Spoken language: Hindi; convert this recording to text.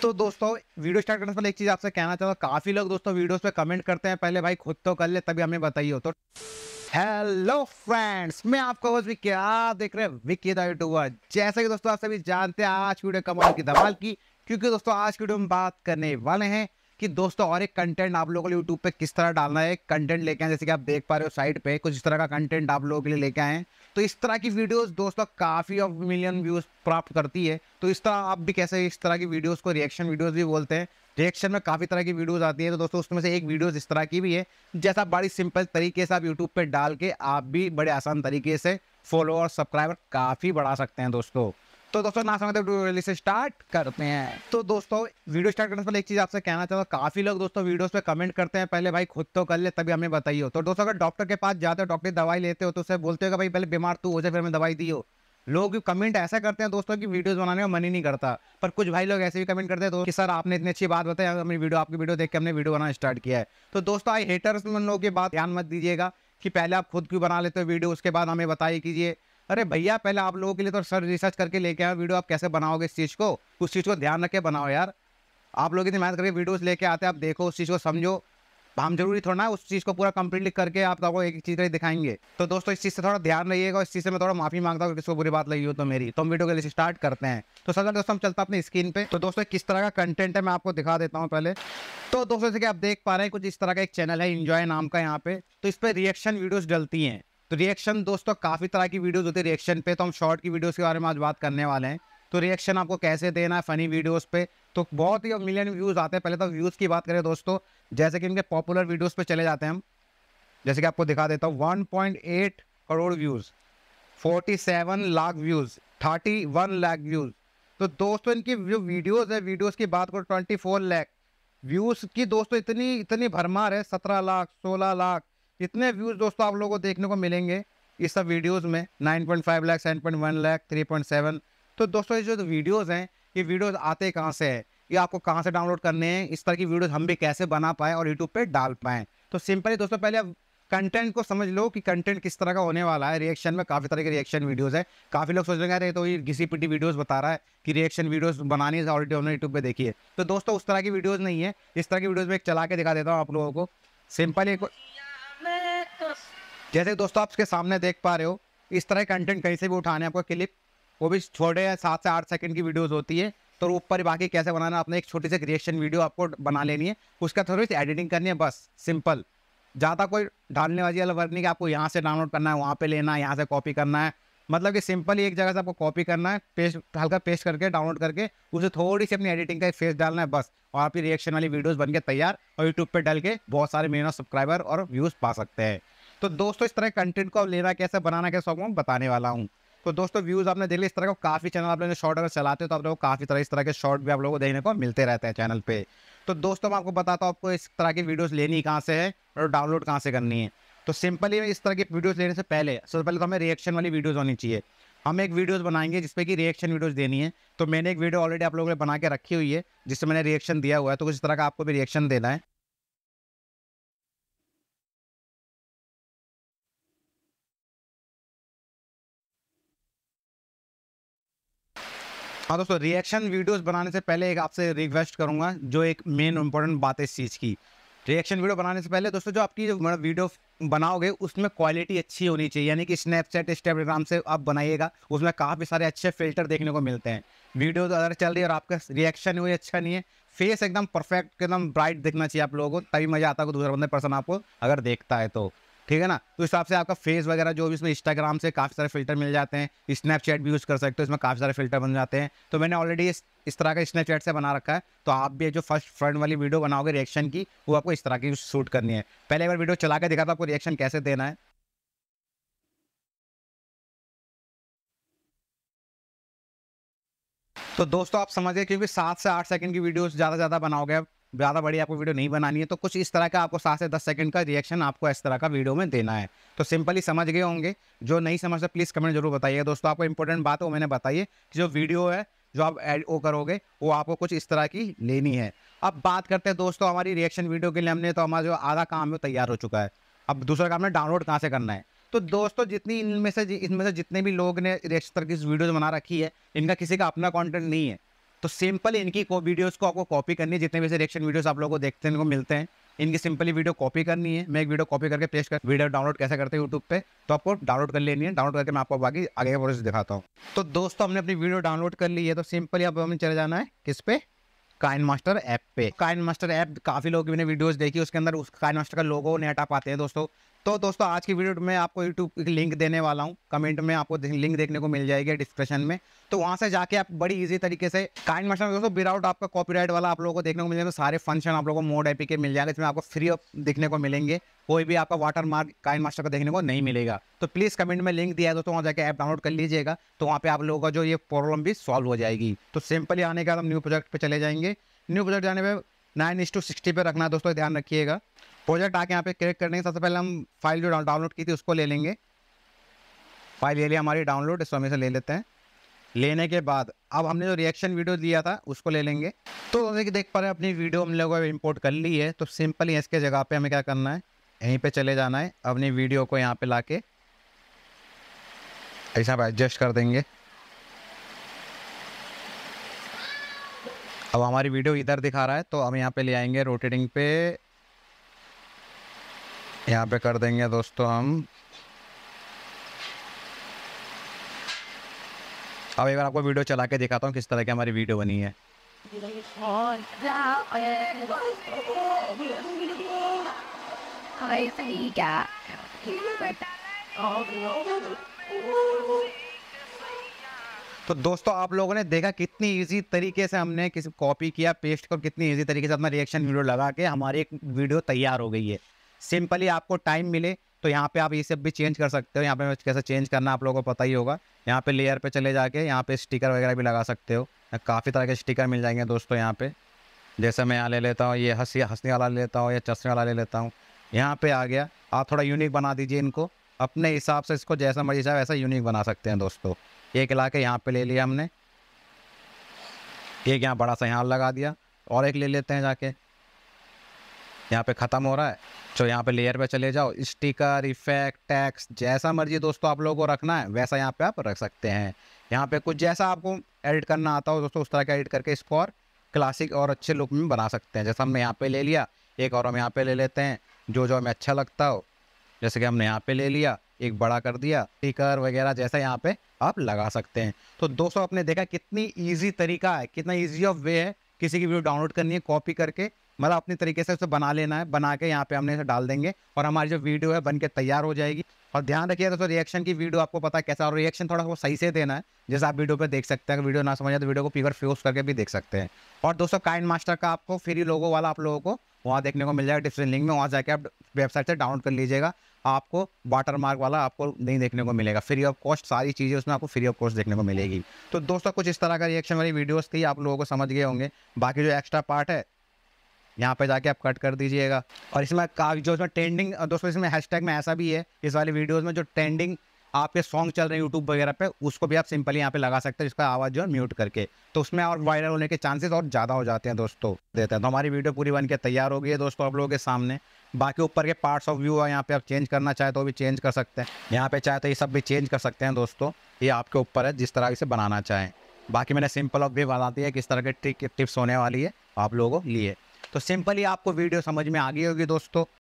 तो दोस्तों वीडियो स्टार्ट करने से पहले एक चीज़ आपसे कहना चाहता हूँ काफ़ी लोग दोस्तों वीडियोस पे कमेंट करते हैं पहले भाई खुद तो कर ले तभी हमें बताइए तो हेलो फ्रेंड्स मैं आपको बस विक्की देख रहे हैं विक्की जैसे कि दोस्तों आप सभी जानते हैं आज वीडियो कमाल की धमाल की क्योंकि दोस्तों आज की वीडियो में बात करने वाले हैं कि दोस्तों और एक कंटेंट आप लोगों को यूट्यूब पे किस तरह डालना है कंटेंट लेके आए जैसे कि आप देख पा रहे हो साइट पे कुछ इस तरह का कंटेंट आप लोगों के लिए लेके आए तो इस तरह की वीडियोस दोस्तों काफ़ी ऑफ मिलियन व्यूज़ प्राप्त करती है तो इस तरह आप भी कैसे इस तरह की वीडियोज़ को रिएक्शन वीडियोज़ भी बोलते हैं रिएक्शन में काफ़ी तरह की वीडियोज़ आती है तो दोस्तों उसमें से एक वीडियोज़ इस तरह की भी है जैसा बड़ी सिंपल तरीके से आप यूट्यूब पर डाल के आप भी बड़े आसान तरीके से फॉलो और सब्सक्राइबर काफ़ी बढ़ा सकते हैं दोस्तों तो दोस्तों ना समझते तो से स्टार्ट करते हैं तो दोस्तों वीडियो स्टार्ट करने से पहले एक चीज़ आपसे कहना चाहता हूँ काफ़ी लोग दोस्तों वीडियोस पे कमेंट करते हैं पहले भाई खुद तो कर ले तभी हमें बताइए तो दोस्तों अगर डॉक्टर के पास जाते हो डॉक्टर दवाई लेते हो तो उसे बोलते हो भाई पहले बीमार तू हो जाए फिर हमें दवाई दियो लोग कमेंट ऐसा करते हैं दोस्तों की वीडियो बनाने का मन ही नहीं करता पर कुछ भाई लोग ऐसे भी कमेंट करते हैं तो कि सर आपने इतनी अच्छी बात बताई हमने वीडियो आपकी वीडियो देख के हमने वीडियो बनाना स्टार्ट किया है तो दोस्तों आई हेटर्स उन लोगों की बात ध्यान मत दीजिएगा कि पहले आप खुद क्यों बना लेते हो वीडियो उसके बाद हमें बताइए कीजिए अरे भैया पहले आप लोगों के लिए तो सर रिसर्च करके लेके आए वीडियो आप कैसे बनाओगे इस चीज़ को उस चीज़ को ध्यान रख के बनाओ यार आप लोग इतनी मेहनत करके वीडियोस लेके आते हैं आप देखो उस चीज़ को समझो हम जरूरी थोड़ा ना उस चीज़ को पूरा कम्प्लीटली करके आप लोगों को एक चीज़ दिखाएंगे तो दोस्तों इस चीज़ से थोड़ा ध्यान रहिएगा इस चीज़ से मैं थोड़ा माफी मांगता हूँ किसको बुरी बात लगी हो तो मेरी तो हम वीडियो के लिए स्टार्ट करते हैं तो सर दोस्तों हम चलता अपनी स्क्रीन पे तो दोस्तों किस तरह का कंटेंट है मैं आपको दिखा देता हूँ पहले तो दोस्तों जैसे कि आप देख पा रहे हैं कुछ इस तरह का एक चैनल है इन्जॉय नाम का यहाँ पे तो इस पर रिएक्शन वीडियोज़ डलती हैं तो रिएक्शन दोस्तों काफ़ी तरह की वीडियोस होती है रिएक्शन पे तो हम शॉर्ट की वीडियोस के बारे में आज बात करने वाले हैं तो रिएक्शन आपको कैसे देना है फ़नी वीडियोस पे तो बहुत ही मिलियन व्यूज़ आते हैं पहले तो व्यूज़ की बात करें दोस्तों जैसे कि इनके पॉपुलर वीडियोज़ पर चले जाते हैं हम जैसे कि आपको दिखा देता हूँ one crore views forty lakh views thirty lakh views तो दोस्तों इनकी जो वीडियोज़ है वीडियोज़ की बात करो ट्वेंटी लाख व्यूज़ की दोस्तों इतनी इतनी भरमार है सत्रह लाख सोलह लाख कितने व्यूज़ दोस्तों आप लोगों को देखने को मिलेंगे इस सब वीडियोज़ में nine point five lakh seven point one lakh three point seven तो दोस्तों ये जो वीडियोज़ हैं ये वीडियोज़ आते कहाँ से है ये आपको कहाँ से डाउनलोड करने हैं इस तरह की वीडियोज़ हम भी कैसे बना पाएँ और यूट्यूब पर डाल पाएँ तो सिंपली दोस्तों पहले आप कंटेंट को समझ लो कि कंटेंट किस तरह का होने वाला है रिएक्शन में काफ़ी तरह के रिएक्शन वीडियोज़ है काफ़ी लोग सोच रहे हैं तो ये घिसी पिटी वीडियोज़ बता रहा है कि रिएक्शन वीडियोस बनानी है ऑलरेडी हमने यूट्यूब पे देखी है तो दोस्तों उस तरह की वीडियोस नहीं है इस तरह की वीडियोस में एक चला के दिखा देता हूँ आप लोगों को सिंपल एक जैसे दोस्तों आप उसके सामने देख पा रहे हो इस तरह कंटेंट कहीं से भी उठाने आपको क्लिप वो भी छोटे सात से आठ सेकंड की वीडियोस होती है तो ऊपर बाकी कैसे बनाना आपने एक छोटी सी रिएक्शन वीडियो आपको बना लेनी है उसका थोड़ी सी एडिटिंग करनी है बस सिंपल ज़्यादा कोई डालने वाली वाला वर्क नहीं कि आपको यहाँ से डाउनलोड करना है वहाँ पे लेना है यहाँ से कॉपी करना है मतलब कि सिंपल ही एक जगह से आपको कॉपी करना है पेस्ट हल्का पेस्ट करके डाउनलोड करके उसे थोड़ी सी अपनी एडिटिंग का एक फेस डालना है बस और आपकी रिएक्शन वाली वीडियोज़ बन के तैयार और यूट्यूब पर डाल के बहुत सारे मेरे सब्सक्राइबर और व्यूज़ पा सकते हैं तो दोस्तों इस तरह के कंटेंट को आप लेना कैसे बनाना कैसे आपको बताने वाला हूँ तो दोस्तों व्यूज़ आपने देख लिया इस तरह का काफ़ी चैनल आप लोग शॉर्ट अगर चलाते हो तो आप लोग काफ़ी तरह इस तरह के शॉर्ट भी आप लोगों को देखने को मिलते रहते हैं चैनल पे तो दोस्तों मैं आपको बताता हूँ आपको इस तरह की वीडियोस लेनी कहाँ से है और डाउनलोड कहाँ से करनी है तो सिंपली इस तरह की वीडियोज़ लेने से पहले सबसे पहले तो हमें रिएक्शन वाली वीडियोज़ होनी चाहिए हम एक वीडियोज़ बनाएंगे जिसपे कि रिएक्शन वीडियोज़ देनी है तो मैंने एक वीडियो ऑलरेडी आप लोगों ने बना के रखी हुई है जिससे मैंने रिएक्शन दिया हुआ है तो उस तरह का आपको भी रिएक्शन देना है हाँ दोस्तों रिएक्शन वीडियोस बनाने से पहले एक आपसे रिक्वेस्ट करूंगा जो एक मेन इंपॉर्टेंट बात है इस चीज़ की रिएक्शन वीडियो बनाने से पहले दोस्तों जो आपकी जो वीडियो मतलब बनाओगे उसमें क्वालिटी अच्छी होनी चाहिए यानी कि स्नैपचैट इंस्टाग्राम से आप बनाइएगा उसमें काफ़ी सारे अच्छे फिल्टर देखने को मिलते हैं वीडियो तो अगर चल रही है और आपका रिएक्शन वही अच्छा नहीं है फेस एकदम परफेक्ट एकदम ब्राइट देखना चाहिए आप लोगों को तभी मज़ा आता है दूसरा बंदा पर्सन आपको अगर देखता है तो ठीक है ना तो हिसाब से आपका फेस वगैरह जो भी इसमें इंस्टाग्राम से काफ़ी सारे फिल्टर मिल जाते हैं स्नैपचैट भी यूज़ कर सकते हो इसमें काफ़ी सारे फिल्टर बन जाते हैं तो मैंने ऑलरेडी इस तरह का स्नैपचैट से बना रखा है तो आप भी जो फर्स्ट फ्रंट वाली वीडियो बनाओगे रिएक्शन की वो आपको इस तरह की शूट करनी है पहले अगर वीडियो चला के दिखा था आपको रिएक्शन कैसे देना है तो दोस्तों आप समझिए क्योंकि सात से आठ सेकंड की वीडियोस ज़्यादा ज़्यादा बनाओगे ज़्यादा बड़ी आपको वीडियो नहीं बनानी है तो कुछ इस तरह का आपको सात से दस सेकंड का रिएक्शन आपको इस तरह का वीडियो में देना है तो सिंपली समझ गए होंगे जो नहीं समझते प्लीज़ कमेंट जरूर बताइए दोस्तों आपको इंपॉर्टेंट बात हो मैंने बताइए कि जो वीडियो है जो आप एड ओ करोगे वो आपको कुछ इस तरह की लेनी है अब बात करते हैं दोस्तों हमारी रिएक्शन वीडियो के लिए हमने तो हमारा जो आधा काम है तैयार हो चुका है अब दूसरा काम है डाउनलोड कहाँ से करना है तो दोस्तों जितनी इनमें से इनमें से जितने भी लोग ने रिएक्शन तरह की वीडियोज बना रखी है इनका किसी का अपना कॉन्टेंट नहीं है तो सिंपल इनकी वीडियोस को आपको कॉपी करनी है जितने भी रिएक्शन वीडियोस आप लोगों को देखते हैं इनको मिलते हैं इनकी सिंपली वीडियो कॉपी करनी है मैं एक वीडियो कॉपी करके पेश कर वीडियो डाउनलोड कैसे करते हैं यूट्यूब पे तो आपको डाउनलोड कर लेनी है डाउनलोड करके मैं आपको बाकी आगे का प्रोसेस दिखाता हूँ तो दोस्तों हमने अपनी वीडियो डाउनलोड कर ली है तो सिंपली आप हमें चले जाना है किस पे काइन मास्टर ऐप पे काइन मास्टर ऐप काफ़ी लोग मैंने वीडियोस देखी उसके अंदर उस काइन मास्टर का लोगो नहीं हटा पाते हैं दोस्तों तो दोस्तों आज की वीडियो में आपको यूट्यूब लिंक देने वाला हूँ कमेंट में आपको लिंक देखने को मिल जाएगी डिस्क्रिप्शन में तो वहाँ से जाके आप बड़ी इजी तरीके से काइंड मशीन दोस्तों विदाउट आपका कॉपीराइट वाला आप लोगों को देखने को मिल जाएगा तो सारे फंक्शन आप लोगों को मोड एपी के मिल जाएंगे इसमें आपको फ्री देखने को मिलेंगे कोई भी आपका वाटर मार्क काइन मास्टर का देखने को नहीं मिलेगा तो प्लीज़ कमेंट में लिंक दिया है दोस्तों वहाँ जाकर ऐप डाउनलोड कर लीजिएगा तो वहाँ पे आप लोगों का जो ये प्रॉब्लम भी सॉल्व हो जाएगी तो सिंपली आने के बाद हम न्यू प्रोजेक्ट पर चले जाएंगे न्यू प्रोजेक्ट जाने पर नाइन इस टू सिक्सटी पे रखना दोस्तों ध्यान रखिएगा प्रोजेक्ट आके यहाँ पे क्रिएट करने के सबसे पहले हम फाइल जो डाउनलोड की थी उसको ले लेंगे फाइल ले लिया हमारी डाउनलोड इसमें से ले लेते हैं लेने के बाद अब हमने जो रिएक्शन वीडियो लिया था उसको ले लेंगे तो जैसे कि देख पा रहे हैं अपनी वीडियो हम लोगों को इम्पोर्ट कर ली है तो सिंपल ही इसके जगह पे हमें क्या करना है यहीं पे चले जाना है अपनी वीडियो को यहाँ पे ला के ऐसा आप एडजस्ट कर देंगे अब हमारी वीडियो इधर दिखा रहा है तो हम यहाँ पे ले आएंगे रोटेटिंग पे यहाँ पे कर देंगे दोस्तों हम अब एक बार आपको वीडियो चला के दिखाता हूँ किस तरह की हमारी वीडियो बनी है तो दोस्तों आप लोगों ने देखा कितनी इजी तरीके से हमने किसी कॉपी किया पेस्ट को कितनी इजी तरीके से अपना रिएक्शन वीडियो लगा के हमारी एक वीडियो तैयार हो गई है सिंपली आपको टाइम मिले तो यहाँ पे आप ये सब भी चेंज कर सकते हो यहाँ पे कैसे चेंज करना आप लोगों को पता ही होगा यहाँ पे लेयर पे चले जाके यहाँ पे स्टिकर वगैरह भी लगा सकते हो काफ़ी तरह के स्टिकर मिल जाएंगे दोस्तों यहाँ पे जैसे मैं यहाँ ले लेता हूँ ये हंसी हंसने वाला ले लेता हूँ या चश्मे वाला ले लेता हूँ यहाँ पर आ गया आप थोड़ा यूनिक बना दीजिए इनको अपने हिसाब से इसको जैसा मर्जी चाहे वैसा यूनिक बना सकते हैं दोस्तों एक ला के यहाँ पर ले लिया हमने एक यहाँ बड़ा सा यहाँ लगा दिया और एक ले लेते हैं जाके यहाँ पे ख़त्म हो रहा है तो यहाँ पे लेयर पे चले जाओ स्टिकर इफेक्ट टैक्स जैसा मर्जी दोस्तों आप लोगों को रखना है वैसा यहाँ पे आप रख सकते हैं यहाँ पे कुछ जैसा आपको एडिट करना आता हो दोस्तों उस तरह का एडिट करके इसको और क्लासिक और अच्छे लुक में बना सकते हैं जैसा हमने यहाँ पर ले लिया एक और हम यहाँ पर ले लेते हैं जो जो हमें अच्छा लगता हो जैसे कि हमने यहाँ पर ले लिया एक बड़ा कर दिया टिकर वगैरह जैसा यहाँ पे आप लगा सकते हैं तो दोस्तों आपने देखा कितनी ईजी तरीका है कितना ईजी ऑफ वे है किसी की वीडियो डाउनलोड करनी है कॉपी करके मतलब अपने तरीके से उसे बना लेना है बना के यहाँ पे हमने इसे डाल देंगे और हमारी जो वीडियो है बन के तैयार हो जाएगी और ध्यान रखिए दोस्तों रिएक्शन की वीडियो आपको पता है कैसा और रिएक्शन थोड़ा सा सही से देना है जैसे आप वीडियो पे देख सकते हैं अगर वीडियो ना समझ आए तो वीडियो को पीवर फ्यूज करके भी देख सकते हैं और दोस्तों काइंड मास्टर का आपको फ्री लोगों वाला आप लोगों को वहाँ देखने को मिल जाएगा डिस्प्ले लिंक में वहाँ जाकर आप वेबसाइट से डाउनलोड कर लीजिएगा आपको वाटर मार्क वाला आपको नहीं देखने को मिलेगा फ्री ऑफ कॉस्ट सारी चीज़ें उसमें आपको फ्री ऑफ कॉस्ट देखने को मिलेगी तो दोस्तों कुछ इस तरह का रिएक्शन वाली वीडियोस थी आप लोगों को समझ गए होंगे बाकी जो एक्स्ट्रा पार्ट है यहाँ पे जाके आप कट कर दीजिएगा और इसमें काफ़ी जो इसमें ट्रेंडिंग दोस्तों इसमें हैशटैग में ऐसा भी है इस वाले वीडियोज़ में जो ट्रेंडिंग आपके सॉन्ग चल रहे हैं यूट्यूब वगैरह पे उसको भी आप सिंपली यहाँ पे लगा सकते हैं जिसका आवाज़ जो है म्यूट करके तो उसमें और वायरल होने के चांसेस और ज़्यादा हो जाते हैं दोस्तों देते हैं तो हमारी वीडियो पूरी बन के तैयार हो गई है दोस्तों आप लोगों के सामने बाकी ऊपर के पार्ट्स ऑफ व्यू है यहाँ पे आप चेंज करना चाहे तो भी चेंज कर सकते हैं यहाँ पे चाहे तो ये सब भी चेंज कर सकते हैं दोस्तों ये आपके ऊपर है जिस तरह से बनाना चाहें बाकी मैंने सिंपल ऑफ भी बताती है किस तरह के ट्रिक टिप्स होने वाली है आप लोगों को लिए तो सिंपली आपको वीडियो समझ में आ गई होगी दोस्तों